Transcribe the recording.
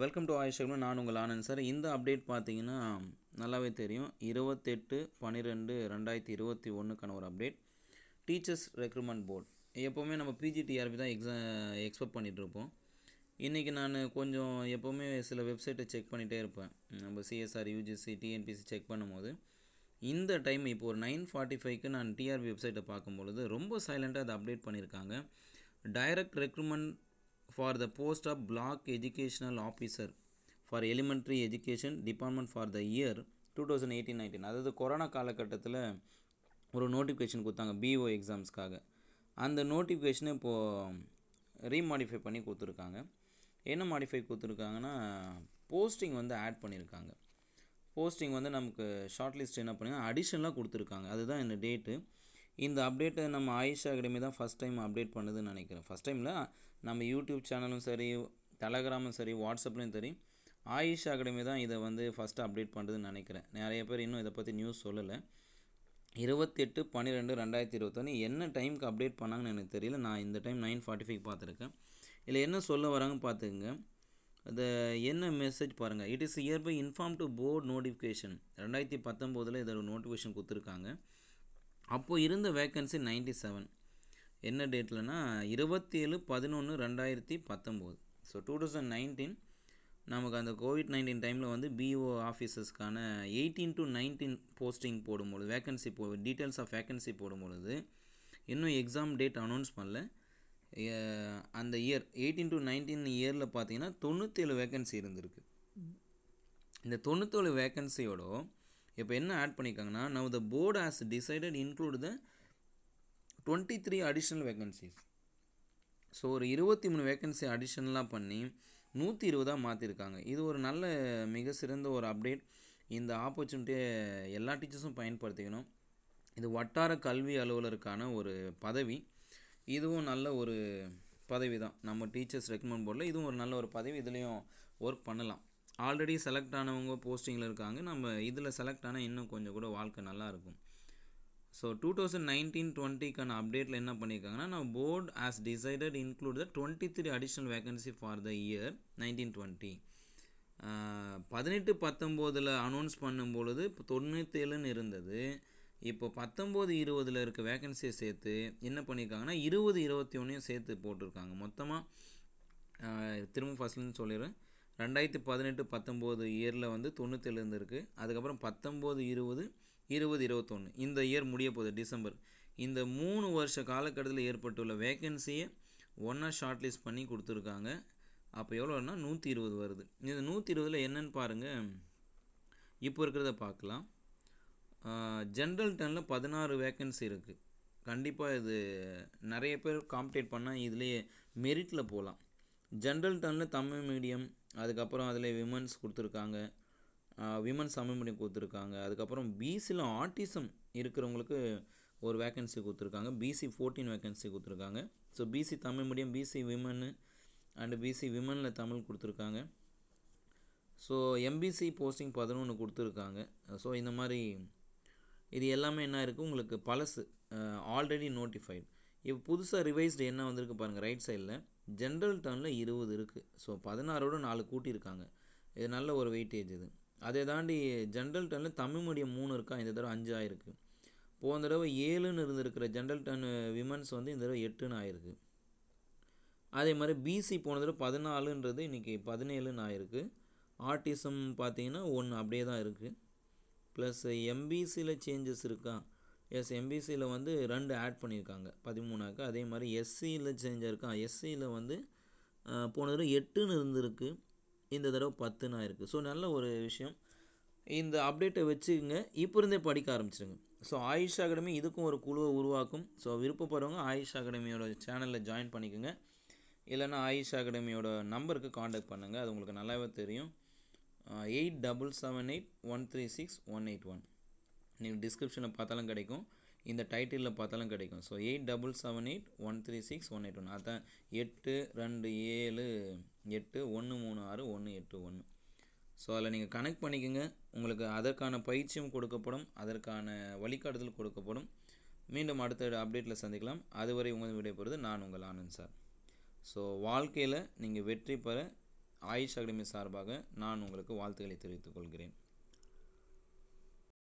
welcome to ஆயுஷக்னு நான் உங்கள் Anand sir இந்த அப்டேட் பார்த்தீங்கன்னா நல்லாவே தெரியும் இருபத்தெட்டு பன்னிரெண்டு ரெண்டாயிரத்தி இருபத்தி ஒன்றுக்கான ஒரு அப்டேட் டீச்சர்ஸ் ரெக்ரூட்மெண்ட் போர்ட் எப்போவுமே நம்ம பிஜிடிஆர்பி e தான் எக்ஸா எக்ஸ்பெக்ட் பண்ணிகிட்ருப்போம் இன்றைக்கி நான் கொஞ்சம் எப்போவுமே சில வெப்சைட்டை செக் பண்ணிகிட்டே இருப்பேன் நம்ம சிஎஸ்ஆர் யூஜிசி டிஎன்பிசி செக் பண்ணும்போது இந்த டைம் இப்போ ஒரு நைன் ஃபார்ட்டி ஃபைவ்க்கு நான் டிஆர்பி வெப்சைட்டை பார்க்கும்பொழுது ரொம்ப சைலண்ட்டாக அதை அப்டேட் பண்ணியிருக்காங்க direct recruitment for the post of block educational officer for elementary education department for the year two thousand eighteen nineteen அதாவது கொரோனா காலகட்டத்தில் ஒரு நோட்டிஃபிகேஷன் கொடுத்தாங்க பிஓ எக்ஸாம்ஸ்க்காக அந்த நோட்டிஃபிகேஷனை இப்போது ரீமாடிஃபை பண்ணி கொடுத்துருக்காங்க என்ன மாடிஃபை கொடுத்துருக்காங்கன்னா போஸ்டிங் வந்து ஆட் பண்ணியிருக்காங்க போஸ்டிங் வந்து நமக்கு ஷார்ட் லிஸ்ட் என்ன பண்ணுங்க அடிஷனலாக கொடுத்துருக்காங்க அதுதான் இந்த டேட்டு இந்த அப்டேட்டை நம்ம ஆயுஷ் அகாடமி தான் ஃபஸ்ட் டைம் அப்டேட் பண்ணுதுன்னு நினைக்கிறேன் ஃபஸ்ட் டைமில் நம்ம யூடியூப் சேனலும் சரி டெலகிராமும் சரி வாட்ஸ்அப்லையும் சரி ஆயிஷா அகாடமி தான் இதை வந்து ஃபஸ்ட்டு அப்டேட் பண்ணுறதுன்னு நினைக்கிறேன் நிறைய பேர் இன்னும் இதை பற்றி நியூஸ் சொல்லலை இருபத்தெட்டு பன்னிரெண்டு ரெண்டாயிரத்தி இருபத்தொன்று என்ன டைமுக்கு அப்டேட் பண்ணாங்கன்னு எனக்கு தெரியல நான் இந்த டைம் நைன் ஃபார்ட்டி ஃபைவ் பார்த்துருக்கேன் இதில் என்ன சொல்ல வராங்கன்னு பார்த்துக்குங்க அது என்ன மெசேஜ் பாருங்கள் it is hereby inform to board notification ரெண்டாயிரத்தி பத்தொம்போதில் இதோட ஒரு நோட்டிஃபிகேஷன் கொடுத்துருக்காங்க அப்போது இருந்த வேக்கன்சி நைன்டி செவன் என்ன டேட்டில்னா இருபத்தி ஏழு பதினொன்று ரெண்டாயிரத்தி பத்தொம்போது ஸோ டூ தௌசண்ட் நைன்டீன் நமக்கு அந்த கோவிட் நைன்டீன் டைமில் வந்து பிஓ ஆஃபீஸஸ்க்கான எயிட்டீன் டு நைன்டீன் போஸ்டிங் போடும்பொழுது வேக்கன்சி போ டீட்டெயில்ஸ் ஆஃப் வேக்கன்சி போடும்பொழுது இன்னும் எக்ஸாம் டேட் அனௌன்ஸ் பண்ணல அந்த இயர் எயிட்டீன் டு நைன்டீன் இயரில் பார்த்தீங்கன்னா தொண்ணூற்றேழு வேக்கன்சி இருந்திருக்கு இந்த தொண்ணூற்றேழு வேக்கன்சியோட இப்போ என்ன ஆட் பண்ணியிருக்காங்கன்னா now the board has decided include the twenty three additional vacancies so ஒரு இருபத்தி மூணு வேக்கன்சி அடிஷனலாக பண்ணி நூற்றி இருபதாக மாற்றிருக்காங்க இது ஒரு நல்ல மிக சிறந்த ஒரு அப்டேட் இந்த ஆப்பர்ச்சுனிட்டியை எல்லா டீச்சர்ஸும் பயன்படுத்திக்கணும் இது வட்டார கல்வி அலுவலருக்கான ஒரு பதவி இதுவும் நல்ல ஒரு பதவி தான் நம்ம டீச்சர்ஸ் ரெக்கமெண்ட் போர்டில் இதுவும் ஒரு நல்ல ஒரு பதவி இதுலேயும் ஒர்க் பண்ணலாம் ஆல்ரெடி செலக்ட் ஆனவங்க போஸ்டிங்கில் இருக்காங்க நம்ம இதில் செலக்ட் ஆனால் இன்னும் கொஞ்சம் கூட வாழ்க்கை நல்லாயிருக்கும் ஸோ டூ தௌசண்ட் நைன்டீன் டுவெண்ட்டிக்கான அப்டேட்டில் என்ன பண்ணியிருக்காங்கன்னா நான் board has decided include the twenty three additional vacancy for the year nineteen twenty பதினெட்டு பத்தொம்போதில் அனௌன்ஸ் பண்ணும்பொழுது இப்போ தொண்ணூற்றேழுன்னு இருந்தது இப்போ பத்தொம்போது இருபதில் இருக்க வேகன்சியை சேர்த்து என்ன பண்ணியிருக்காங்கன்னா இருபது இருபத்தி ஒன்றையும் சேர்த்து போட்டிருக்காங்க மொத்தமாக திரும்ப ஃபஸ்ட்லேருந்து சொல்லிடுறேன் ரெண்டாயிரத்தி பதினெட்டு பத்தொம்போது இயரில் வந்து தொண்ணூற்றேழு இருந்திருக்கு அதுக்கப்புறம் பத்தொம்போது இருபது இருபது இருபத்தொன்று இந்த இயர் முடிய போகுது டிசம்பர் இந்த மூணு வருஷ காலக்கட்டத்தில் ஏற்பட்டுள்ள வேக்கன்சியை ஒன்றா ஷார்ட் லிஸ்ட் பண்ணி கொடுத்துருக்காங்க அப்போ எவ்வளோ நூற்றி இருபது வருது இந்த நூற்றி இருபதில் என்னென்னு பாருங்கள் இப்போ இருக்கிறத பார்க்கலாம் ஜென்ரல் டனில் பதினாறு வேக்கன்சி இருக்குது கண்டிப்பாக இது நிறைய பேர் காம்படேட் பண்ணால் இதிலேயே மெரிட்டில் போகலாம் ஜென்ரல் டனில் தமிழ் மீடியம் அதுக்கப்புறம் அதில் விமன்ஸ் கொடுத்துருக்காங்க விமன்ஸ் அமெண்ட்மெண்ட் கொடுத்துருக்காங்க அதுக்கப்புறம் பிசியில் ஆட்டிசம் இருக்கிறவங்களுக்கு ஒரு வேக்கன்சி கொடுத்துருக்காங்க பிசி ஃபோர்டீன் வேக்கன்சி கொடுத்துருக்காங்க so BC Tamil medium BC women and BC விமனில் தமிழ் கொடுத்துருக்காங்க ஸோ எம்பிசி போஸ்டிங் பதினொன்று கொடுத்துருக்காங்க ஸோ இந்த மாதிரி இது எல்லாமே என்ன இருக்குது உங்களுக்கு பழசு ஆல்ரெடி நோட்டிஃபைடு இப்போ புதுசாக ரிவைஸ்டு என்ன வந்திருக்கு பாருங்கள் ரைட் சைடில் ஜென்ரல் டர்னில் இருபது இருக்குது ஸோ பதினாறோட நாலு கூட்டியிருக்காங்க இது நல்ல ஒரு வெயிட்டேஜ் இது அதை தாண்டி ஜென்ரல் டர்னில் தமிழ் மீடியம் மூணு இருக்கா இந்த தடவை அஞ்சு ஆயிருக்கு போன தடவை ஏழுன்னு இருந்திருக்கிற ஜென்ரல் டர்ன் விமன்ஸ் வந்து இந்த தடவை எட்டுன்னு ஆயிருக்கு அதே மாதிரி பிசி போன தடவை பதினாலுன்றது இன்றைக்கி பதினேழுன்னு ஆயிருக்கு ஆர்டிசம் பார்த்தீங்கன்னா ஒன்று அப்படியே தான் இருக்குது ப்ளஸ் எம்பிசியில் சேஞ்சஸ் இருக்கா எஸ் எம்பிசியில் வந்து ரெண்டு ஆட் பண்ணியிருக்காங்க பதிமூணாக்கு அதே மாதிரி எஸ்சியில் சேஞ்சாக இருக்கான் எஸ்சியில் வந்து போன தடவை எட்டுன்னு இருந்திருக்கு இந்த தடவை பத்துன்னு ஆயிருக்கு ஸோ நல்ல ஒரு விஷயம் இந்த அப்டேட்டை வச்சுக்கோங்க இப்போ இருந்தே படிக்க ஆரம்பிச்சிருங்க ஸோ ஆயுஷ் அகாடமி இதுக்கும் ஒரு குழுவை உருவாக்கும் ஸோ விருப்பப்படுறவங்க ஆயுஷ் அகாடமியோட சேனலில் ஜாயின் பண்ணிக்கோங்க இல்லைனா ஆயுஷ் அகாடமியோட நம்பருக்கு காண்டாக்ட் பண்ணுங்கள் அது உங்களுக்கு நல்லாவே தெரியும் eight double seven eight one three six one eight one நீங்கள் டிஸ்கிரிப்ஷனில் பார்த்தாலும் கிடைக்கும் இந்த டைட்டிலில் பார்த்தாலும் கிடைக்கும் so eight double seven eight one three six one eight one அதான் எட்டு ரெண்டு ஏழு எட்டு ஒன்று மூணு ஆறு ஒன்று எட்டு ஒன்று ஸோ அதில் நீங்கள் கனெக்ட் பண்ணிக்கோங்க உங்களுக்கு அதற்கான பயிற்சியும் கொடுக்கப்படும் அதற்கான வழிகாட்டுதல் கொடுக்கப்படும் மீண்டும் அடுத்த அப்டேட்டில் சந்திக்கலாம் அதுவரை உங்கள் விடைபெறுவது நான் உங்கள் ஆனந்த் சார் ஸோ வாழ்க்கையில் நீங்கள் வெற்றி பெற ஆயுஷ் அகாடமி சார்பாக நான் உங்களுக்கு வாழ்த்துக்களை தெரிவித்துக் கொள்கிறேன்